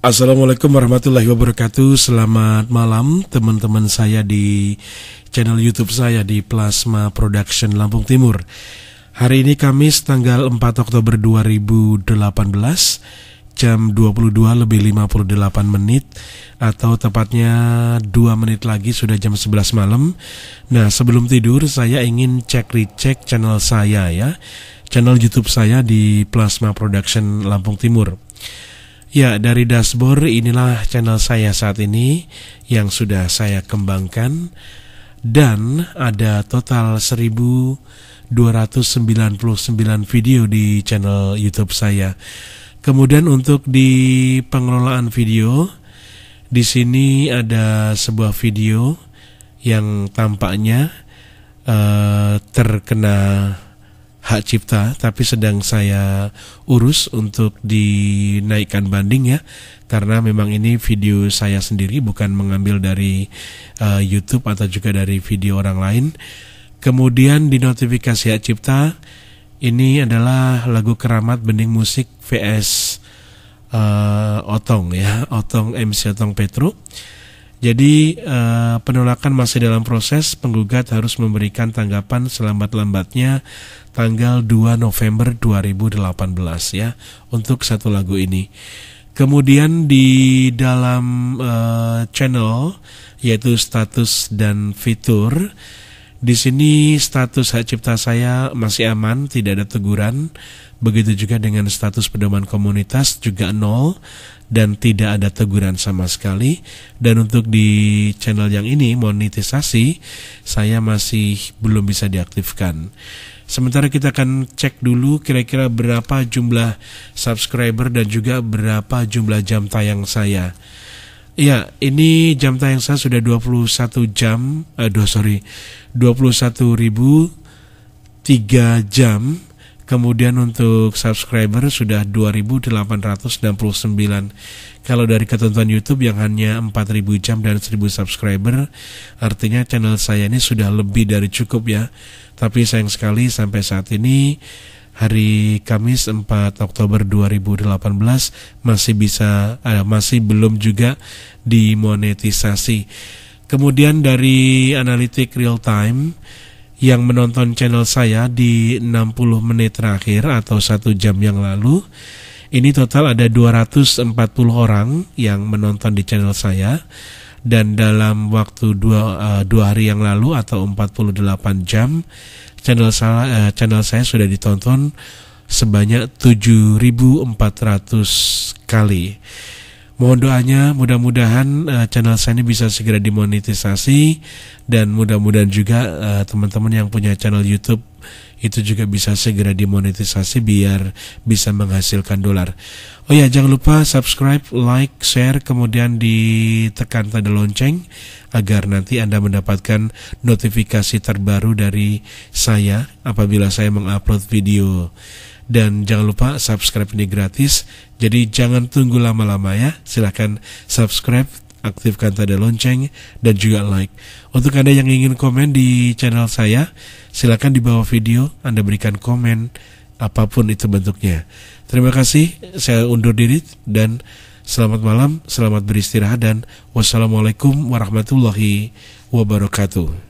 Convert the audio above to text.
Assalamualaikum warahmatullahi wabarakatuh Selamat malam teman-teman saya di channel youtube saya di Plasma Production Lampung Timur Hari ini Kamis tanggal 4 Oktober 2018 Jam 22 lebih 58 menit Atau tepatnya 2 menit lagi sudah jam 11 malam Nah sebelum tidur saya ingin cek recheck channel saya ya Channel youtube saya di Plasma Production Lampung Timur Ya, dari dashboard inilah channel saya saat ini yang sudah saya kembangkan dan ada total 1299 video di channel YouTube saya. Kemudian untuk di pengelolaan video di sini ada sebuah video yang tampaknya uh, terkena hak cipta tapi sedang saya urus untuk dinaikkan banding ya karena memang ini video saya sendiri bukan mengambil dari uh, YouTube atau juga dari video orang lain. Kemudian di notifikasi hak cipta ini adalah lagu keramat bening musik VS uh, eh, Otong ya, Otong MC Otong Petro. Jadi uh, penolakan masih dalam proses, penggugat harus memberikan tanggapan selambat-lambatnya tanggal 2 November 2018 ya untuk satu lagu ini. Kemudian di dalam uh, channel yaitu status dan fitur di sini status hak cipta saya masih aman, tidak ada teguran. Begitu juga dengan status pedoman komunitas juga nol dan tidak ada teguran sama sekali. Dan untuk di channel yang ini monetisasi saya masih belum bisa diaktifkan. Sementara kita akan cek dulu kira-kira berapa jumlah subscriber dan juga berapa jumlah jam tayang saya. Iya, ini jam tayang saya sudah 21 jam, aduh eh, sorry, 21 ribu 3 jam. Kemudian untuk subscriber sudah 2869 Kalau dari ketentuan Youtube yang hanya 4000 jam dan 1000 subscriber Artinya channel saya ini sudah lebih dari cukup ya Tapi sayang sekali sampai saat ini hari Kamis 4 Oktober 2018 masih bisa eh, masih belum juga dimonetisasi. Kemudian dari analitik real time yang menonton channel saya di 60 menit terakhir atau satu jam yang lalu ini total ada 240 orang yang menonton di channel saya dan dalam waktu dua, uh, dua hari yang lalu atau 48 jam channel saya, uh, eh, channel saya sudah ditonton sebanyak 7.400 kali Mohon doanya mudah-mudahan uh, channel saya ini bisa segera dimonetisasi dan mudah-mudahan juga eh, teman-teman uh, yang punya channel YouTube itu juga bisa segera dimonetisasi biar bisa menghasilkan dolar. Oh ya, jangan lupa subscribe, like, share, kemudian ditekan tanda lonceng agar nanti Anda mendapatkan notifikasi terbaru dari saya apabila saya mengupload video dan jangan lupa subscribe ini gratis jadi jangan tunggu lama-lama ya silahkan subscribe aktifkan tanda lonceng dan juga like untuk anda yang ingin komen di channel saya silahkan di bawah video anda berikan komen apapun itu bentuknya terima kasih saya undur diri dan selamat malam selamat beristirahat dan wassalamualaikum warahmatullahi wabarakatuh